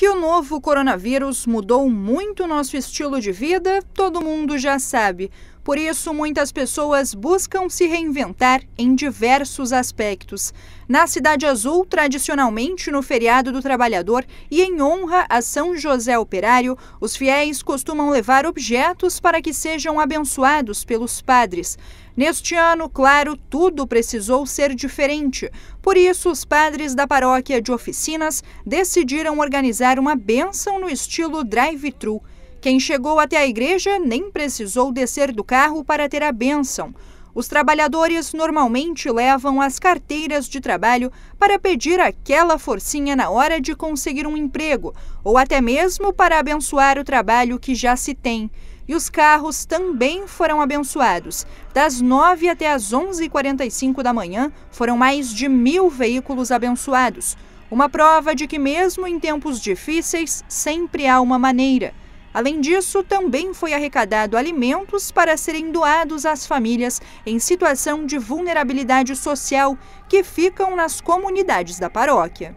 Que o novo coronavírus mudou muito o nosso estilo de vida, todo mundo já sabe. Por isso, muitas pessoas buscam se reinventar em diversos aspectos. Na Cidade Azul, tradicionalmente no feriado do trabalhador e em honra a São José Operário, os fiéis costumam levar objetos para que sejam abençoados pelos padres. Neste ano, claro, tudo precisou ser diferente. Por isso, os padres da paróquia de oficinas decidiram organizar uma bênção no estilo drive-thru. Quem chegou até a igreja nem precisou descer do carro para ter a bênção. Os trabalhadores normalmente levam as carteiras de trabalho para pedir aquela forcinha na hora de conseguir um emprego, ou até mesmo para abençoar o trabalho que já se tem. E os carros também foram abençoados. Das 9 até as 11h45 da manhã, foram mais de mil veículos abençoados. Uma prova de que, mesmo em tempos difíceis, sempre há uma maneira. Além disso, também foi arrecadado alimentos para serem doados às famílias em situação de vulnerabilidade social que ficam nas comunidades da paróquia.